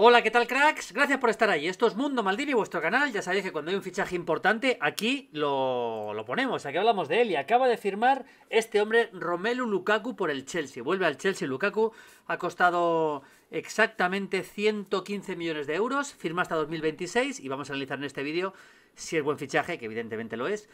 Hola, ¿qué tal cracks? Gracias por estar ahí. Esto es Mundo Maldini, vuestro canal. Ya sabéis que cuando hay un fichaje importante, aquí lo, lo, ponemos, aquí hablamos de él. Y acaba de firmar este hombre, Romelu Lukaku, por el Chelsea. Vuelve al Chelsea Lukaku, ha costado exactamente 115 millones de euros, firma hasta 2026 y vamos a analizar en este vídeo si es buen fichaje, que evidentemente lo es,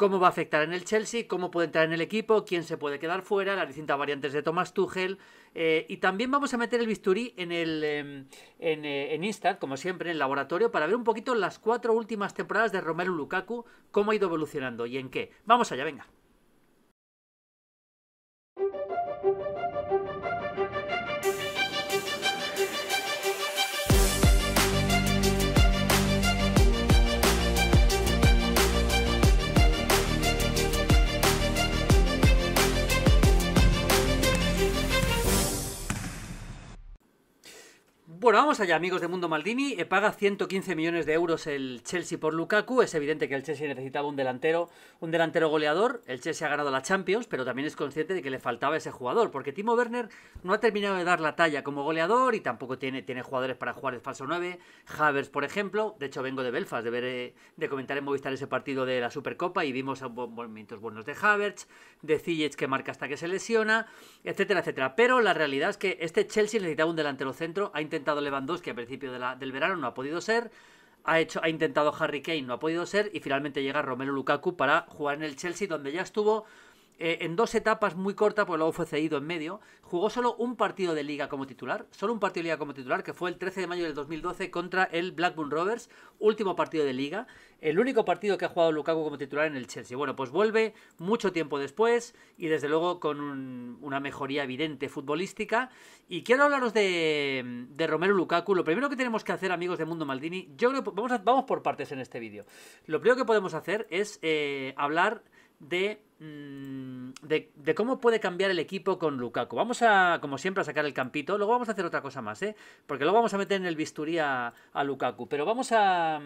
cómo va a afectar en el Chelsea, cómo puede entrar en el equipo, quién se puede quedar fuera, las distintas variantes de Thomas Tuchel. Eh, y también vamos a meter el bisturí en el em, en, eh, en Insta, como siempre, en el laboratorio, para ver un poquito las cuatro últimas temporadas de Romelu Lukaku, cómo ha ido evolucionando y en qué. Vamos allá, venga. bueno, vamos allá, amigos de Mundo Maldini. Eh, paga 115 millones de euros el Chelsea por Lukaku. Es evidente que el Chelsea necesitaba un delantero, un delantero goleador. El Chelsea ha ganado la Champions, pero también es consciente de que le faltaba ese jugador, porque Timo Werner no ha terminado de dar la talla como goleador y tampoco tiene, tiene jugadores para jugar el falso 9. Havers, por ejemplo. De hecho, vengo de Belfast, de, ver, eh, de comentar en Movistar ese partido de la Supercopa y vimos momentos buenos de Havertz, de Ziyech que marca hasta que se lesiona, etcétera, etcétera. Pero la realidad es que este Chelsea necesitaba un delantero centro, ha intentado Lewandowski a principio de la, del verano, no ha podido ser. Ha, hecho, ha intentado Harry Kane, no ha podido ser. Y finalmente llega Romero Lukaku para jugar en el Chelsea, donde ya estuvo eh, en dos etapas muy cortas, porque luego fue cedido en medio, jugó solo un partido de liga como titular, solo un partido de liga como titular, que fue el 13 de mayo del 2012 contra el Blackburn Rovers, último partido de liga, el único partido que ha jugado Lukaku como titular en el Chelsea. Bueno, pues vuelve mucho tiempo después y desde luego con una mejoría evidente futbolística. Y quiero hablaros de, de, Romero Lukaku. Lo primero que tenemos que hacer, amigos de Mundo Maldini, yo vamos, vamos por partes en este vídeo. Lo primero que podemos hacer es eh, hablar de Mm, de, cómo puede cambiar el equipo con Lukaku. Vamos a, como siempre, a sacar el campito. Luego vamos a hacer otra cosa más, ¿eh? Porque luego vamos a meter en el bisturí a, Lukaku. Pero vamos a,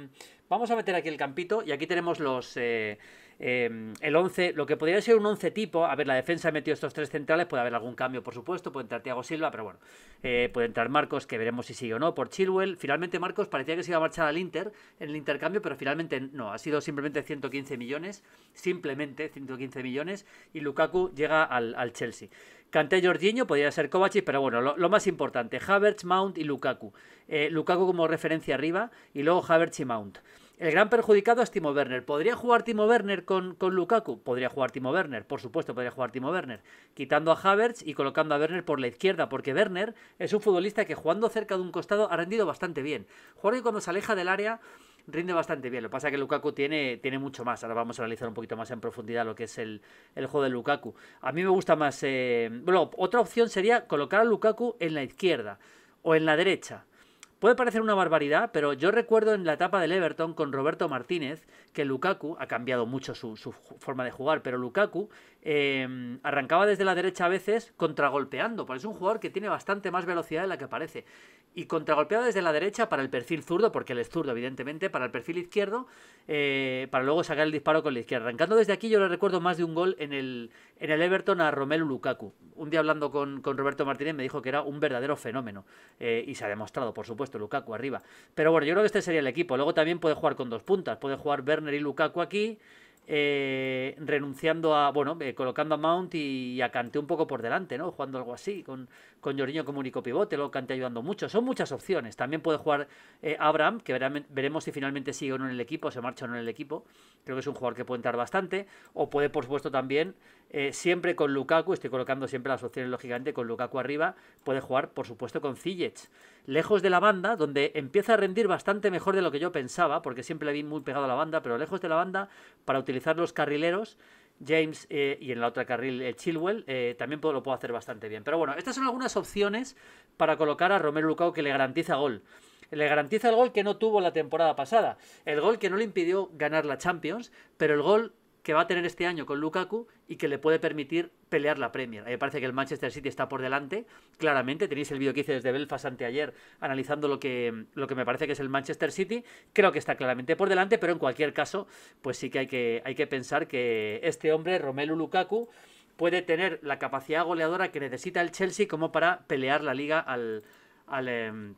vamos a meter aquí el campito y aquí tenemos los... Eh, eh, el 11, lo que podría ser un 11 tipo, a ver, la defensa ha metido estos tres centrales, puede haber algún cambio, por supuesto, puede entrar Thiago Silva, pero bueno, eh, puede entrar Marcos, que veremos si sigue o no, por Chilwell. Finalmente Marcos parecía que se iba a marchar al Inter en el intercambio, pero finalmente no, ha sido simplemente 115 millones, simplemente 115 millones y Lukaku llega al, Chelsea. Canté Jorginho, podría ser Kovacic, pero bueno, lo, más importante, Havertz, Mount y Lukaku. Eh, Lukaku como referencia arriba y luego Havertz y Mount. El gran perjudicado es Timo Werner. ¿Podría jugar Timo Werner con, Lukaku? Podría jugar Timo Werner, por supuesto, podría jugar Timo Werner. Quitando a Havertz y colocando a Werner por la izquierda, porque Werner es un futbolista que jugando cerca de un costado ha rendido bastante bien. Juega que cuando se aleja del área rinde bastante bien. Lo que pasa que Lukaku tiene, tiene mucho más. Ahora vamos a analizar un poquito más en profundidad lo que es el, juego de Lukaku. A mí me gusta más. Eh, bueno, otra opción sería colocar a Lukaku en la izquierda o en la derecha. Puede parecer una barbaridad, pero yo recuerdo en la etapa del Everton con Roberto Martínez que Lukaku, ha cambiado mucho su, su, forma de jugar, pero Lukaku Em, arrancaba desde la derecha a veces contragolpeando, porque es un jugador que tiene bastante más velocidad de la que parece. Y contragolpeaba desde la derecha para el perfil zurdo, porque él es zurdo, evidentemente, para el perfil izquierdo, eh, para luego sacar el disparo con la izquierda. Arrancando desde aquí, yo le recuerdo más de un gol en el, en el Everton a Romelu Lukaku. Un día hablando con, Roberto Martínez me dijo que era un verdadero fenómeno. Eh, y se ha demostrado, por supuesto, Lukaku arriba. Pero bueno, yo creo que este sería el equipo. Luego también puede jugar con dos puntas. Puede jugar Werner y Lukaku aquí. Eh, renunciando a, bueno, eh, colocando a Mount y, a Canté un poco por delante, ¿no? Jugando algo así, con, con Jorginho como único pivote, luego cante ayudando mucho. Son muchas opciones. También puede jugar eh, Abraham, que veremos si finalmente sigue o no en el equipo, se marcha o no en el equipo. Creo que es un jugador que puede entrar bastante. O puede, por supuesto, también, siempre con Lukaku, estoy colocando siempre las opciones, lógicamente, con Lukaku arriba, puede jugar, por supuesto, con Ziyech lejos de la banda, donde empieza a rendir bastante mejor de lo que yo pensaba, porque siempre le vi muy pegado a la banda, pero lejos de la banda para utilizar los carrileros. James eh, y en la otra carril eh, Chilwell eh, también lo puedo hacer bastante bien. Pero bueno, estas son algunas opciones para colocar a Romero Lucao que le garantiza gol le garantiza el gol que no tuvo la temporada pasada, el gol que no le impidió ganar la Champions, pero el gol que va a tener este año con Lukaku y que le puede permitir pelear la Premier. me parece que el Manchester City está por delante, claramente. Tenéis el vídeo que hice desde Belfast anteayer analizando lo que, lo que me parece que es el Manchester City. Creo que está claramente por delante, pero en cualquier caso, pues sí que hay que, hay que pensar que este hombre, Romelu Lukaku, puede tener la capacidad goleadora que necesita el Chelsea como para pelear la liga al... Em,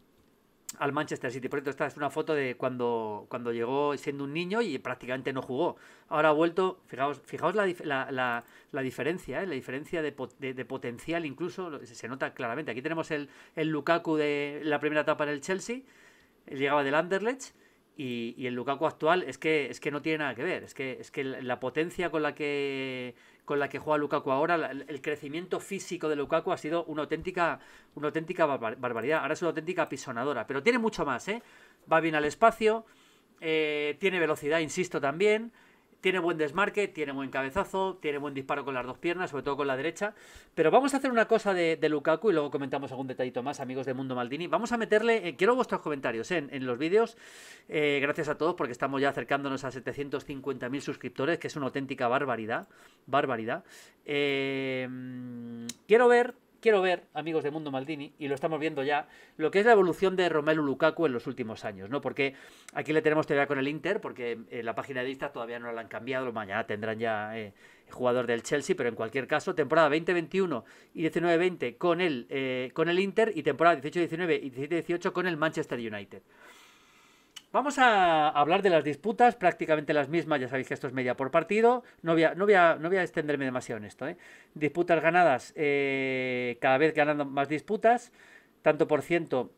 al Manchester City. Por cierto, esta es una foto de cuando, cuando llegó siendo un niño y prácticamente no jugó. Ahora ha vuelto, fijaos, fijaos la, la, la, diferencia, ¿eh? la diferencia de, potencial incluso, se nota claramente. Aquí tenemos el, el Lukaku de la primera etapa en el Chelsea, Él llegaba del Anderlecht. Y, y, el Lukaku actual es que, es que no tiene nada que ver, es que, es que la potencia con la que con la que juega Lukaku ahora, el crecimiento físico de Lukaku ha sido una auténtica, una auténtica barbaridad. Ahora es una auténtica pisonadora pero tiene mucho más, ¿eh? Va bien al espacio, eh, tiene velocidad, insisto, también. Tiene buen desmarque, tiene buen cabezazo, tiene buen disparo con las dos piernas, sobre todo con la derecha. Pero vamos a hacer una cosa de, Lukaku y luego comentamos algún detallito más, amigos de Mundo Maldini. Vamos a meterle, eh, quiero vuestros comentarios eh, en, los vídeos. Eh, gracias a todos porque estamos ya acercándonos a 750.000 suscriptores, que es una auténtica barbaridad. Barbaridad. quiero ver quiero ver, amigos de Mundo Maldini, y lo estamos viendo ya, lo que es la evolución de Romelu Lukaku en los últimos años, ¿no? Porque aquí le tenemos todavía con el Inter, porque eh, la página de lista todavía no la han cambiado, mañana tendrán ya eh, jugador del Chelsea, pero en cualquier caso, temporada 2021 y 19-20 con, el, eh, con el Inter y temporada 18-19 y 17-18 con el Manchester United. Vamos a hablar de las disputas, prácticamente las mismas, ya sabéis que esto es media por partido, no voy a, no no voy a extenderme demasiado en esto. ¿eh? Disputas ganadas, eh, cada vez ganando más disputas, tanto por ciento,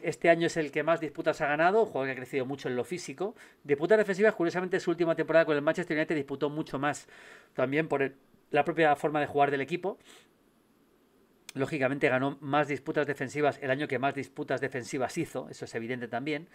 este año es el que más disputas ha ganado, juego que ha crecido mucho en lo físico. Disputas defensivas, curiosamente, su última temporada con el Manchester United disputó mucho más, también por la propia forma de jugar del equipo lógicamente ganó más disputas defensivas el año que más disputas defensivas hizo, eso es evidente también.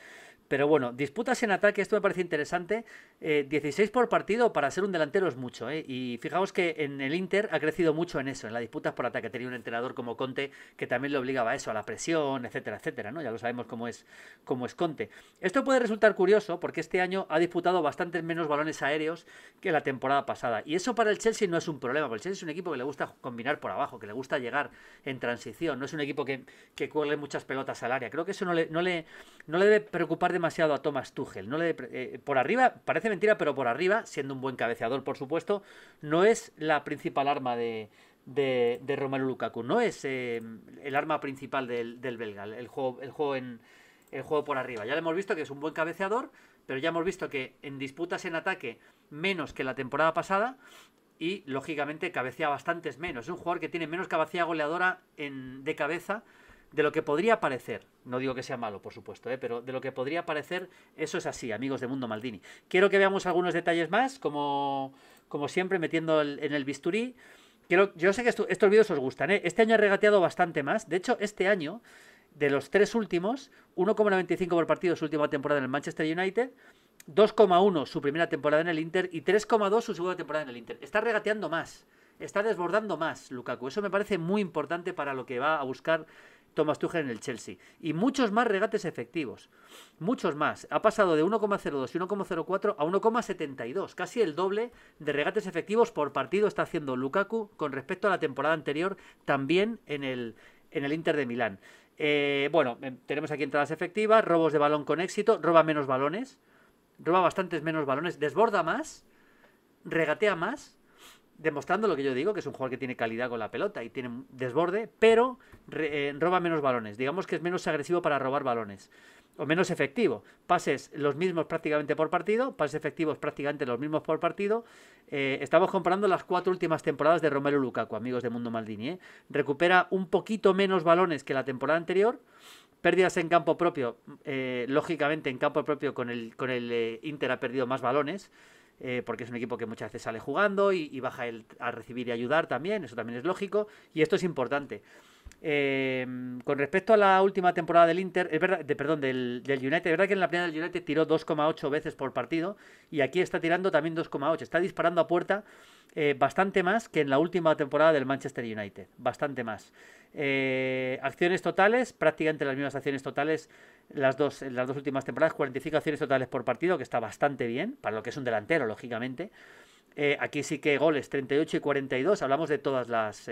Pero bueno, disputas en ataque, esto me parece interesante. 16 eh, por partido para ser un delantero es mucho, ¿eh? Y fijaos que en el Inter ha crecido mucho en eso, en las disputas por ataque. Tenía un entrenador como Conte que también le obligaba a eso, a la presión, etcétera, etcétera, ¿no? Ya lo sabemos cómo es, cómo es Conte. Esto puede resultar curioso porque este año ha disputado bastantes menos balones aéreos que la temporada pasada. Y eso para el Chelsea no es un problema, porque el Chelsea es un equipo que le gusta combinar por abajo, que le gusta llegar en transición. No es un equipo que, que muchas pelotas al área. Creo que eso no le, no le, no le debe preocupar demasiado a Thomas Tuchel. No le, eh, por arriba, parece mentira, pero por arriba, siendo un buen cabeceador, por supuesto, no es la principal arma de, de, Romelu Lukaku. No es eh, el arma principal del, del belga, el juego, el juego en el juego por arriba. Ya le hemos visto que es un buen cabeceador, pero ya hemos visto que en disputas en ataque menos que la temporada pasada y lógicamente cabecea bastantes menos. Es un jugador que tiene menos capacidad goleadora en, de cabeza de lo que podría parecer. No digo que sea malo, por supuesto, ¿eh? pero de lo que podría parecer, eso es así, amigos de Mundo Maldini. Quiero que veamos algunos detalles más, como, como siempre, metiendo en el bisturí. Quiero, yo sé que estos vídeos os gustan. ¿eh? Este año ha regateado bastante más. De hecho, este año, de los tres últimos, 1,95 por partido su última temporada en el Manchester United, 2,1 su primera temporada en el Inter y 3,2 su segunda temporada en el Inter. Está regateando más, está desbordando más Lukaku. Eso me parece muy importante para lo que va a buscar Thomas Tuchel en el Chelsea. Y muchos más regates efectivos. Muchos más. Ha pasado de 1,02 y 1,04 a 1,72. Casi el doble de regates efectivos por partido está haciendo Lukaku con respecto a la temporada anterior también en el, en el Inter de Milán. Eh, bueno, eh, tenemos aquí entradas efectivas, robos de balón con éxito, roba menos balones roba bastantes menos balones, desborda más, regatea más, demostrando lo que yo digo, que es un jugador que tiene calidad con la pelota y tiene desborde, pero eh, roba menos balones. Digamos que es menos agresivo para robar balones. O menos efectivo. Pases los mismos prácticamente por partido, pases efectivos prácticamente los mismos por partido. Eh, estamos comparando las cuatro últimas temporadas de Romero Lukaku, amigos de Mundo Maldini. ¿eh? Recupera un poquito menos balones que la temporada anterior, Pérdidas en campo propio, eh, lógicamente en campo propio con el, con el eh, Inter ha perdido más balones, eh, porque es un equipo que muchas veces sale jugando y, y baja a recibir y ayudar también, eso también es lógico, y esto es importante. Em, con respecto a la última temporada del Inter, es verdad, perdón, del, United, verdad que en la primera del United tiró 2,8 veces por partido y aquí está tirando también 2,8. Está disparando a puerta eh, bastante más que en la última temporada del Manchester United, bastante más. Eh, acciones totales, prácticamente las mismas acciones totales las dos, en las dos últimas temporadas, 45 acciones totales por partido, que está bastante bien, para lo que es un delantero, lógicamente. Eh, aquí sí que goles 38 y 42, hablamos de todas las,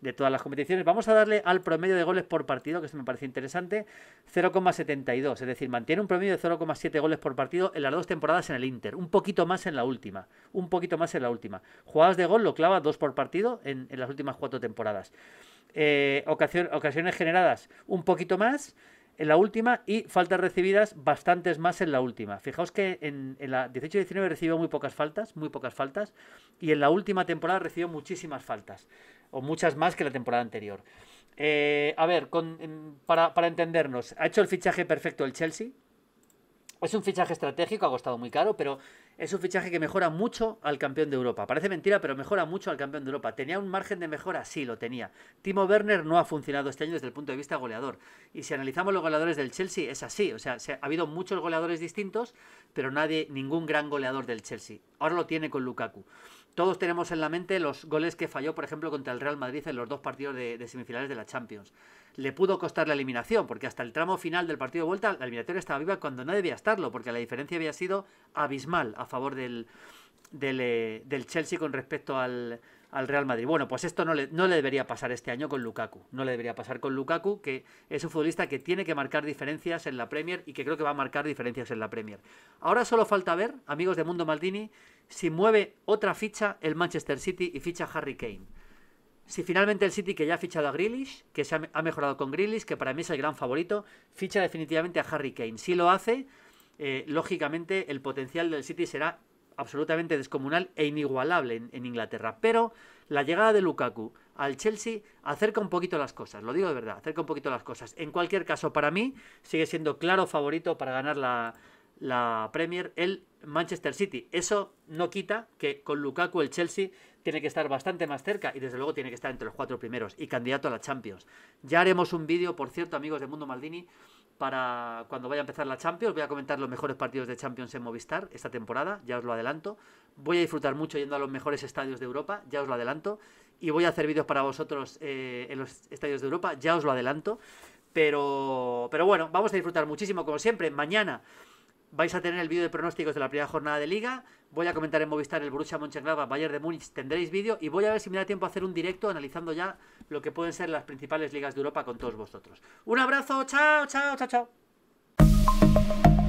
de todas las competiciones. Vamos a darle al promedio de goles por partido, que esto me parece interesante, 0,72. Es decir, mantiene un promedio de 0,7 goles por partido en las dos temporadas en el Inter. Un poquito más en la última. Un poquito más en la última. Jugadas de gol lo clava dos por partido en, las últimas cuatro temporadas. Eh, ocasiones generadas un poquito más en la última y faltas recibidas bastantes más en la última. Fijaos que en, en la 18-19 recibió muy pocas faltas, muy pocas faltas, y en la última temporada recibió muchísimas faltas o muchas más que la temporada anterior. Eh, a ver, para, para entendernos, ¿ha hecho el fichaje perfecto el Chelsea? Es un fichaje estratégico, ha costado muy caro, pero es un fichaje que mejora mucho al campeón de Europa. Parece mentira, pero mejora mucho al campeón de Europa. ¿Tenía un margen de mejora? Sí, lo tenía. Timo Werner no ha funcionado este año desde el punto de vista goleador. Y si analizamos los goleadores del Chelsea, es así. O sea, ha habido muchos goleadores distintos, pero nadie, ningún gran goleador del Chelsea. Ahora lo tiene con Lukaku. Todos tenemos en la mente los goles que falló, por ejemplo, contra el Real Madrid en los dos partidos de, semifinales de la Champions. Le pudo costar la eliminación, porque hasta el tramo final del partido de vuelta, la eliminatoria estaba viva cuando no debía estarlo, porque la diferencia había sido abismal a favor eh, del, Chelsea con respecto al, al Real Madrid. Bueno, pues esto no le, no le, debería pasar este año con Lukaku. No le debería pasar con Lukaku, que es un futbolista que tiene que marcar diferencias en la Premier y que creo que va a marcar diferencias en la Premier. Ahora solo falta ver, amigos de Mundo Maldini, si mueve otra ficha el Manchester City y ficha Harry Kane. Si finalmente el City, que ya ha fichado a Grealish, que se ha, mejorado con Grealish, que para mí es el gran favorito, ficha definitivamente a Harry Kane. Si lo hace, eh, lógicamente el potencial del City será absolutamente descomunal e inigualable en, Inglaterra. Pero la llegada de Lukaku al Chelsea acerca un poquito las cosas, lo digo de verdad, acerca un poquito las cosas. En cualquier caso, para mí sigue siendo claro favorito para ganar la, la Premier el Manchester City. Eso no quita que con Lukaku el Chelsea tiene que estar bastante más cerca y desde luego tiene que estar entre los cuatro primeros y candidato a la Champions. Ya haremos un vídeo, por cierto, amigos de Mundo Maldini, para cuando vaya a empezar la Champions. Voy a comentar los mejores partidos de Champions en Movistar esta temporada, ya os lo adelanto. Voy a disfrutar mucho yendo a los mejores estadios de Europa, ya os lo adelanto. Y voy a hacer vídeos para vosotros eh, en los estadios de Europa, ya os lo adelanto. Pero, pero bueno, vamos a disfrutar muchísimo como siempre. Mañana vais a tener el vídeo de pronósticos de la primera jornada de Liga. Voy a comentar en Movistar el Borussia Mönchengladbach, Bayern de Múnich, tendréis vídeo. Y voy a ver si me da tiempo a hacer un directo analizando ya lo que pueden ser las principales ligas de Europa con todos vosotros. Un abrazo, chao, chao, chao, chao.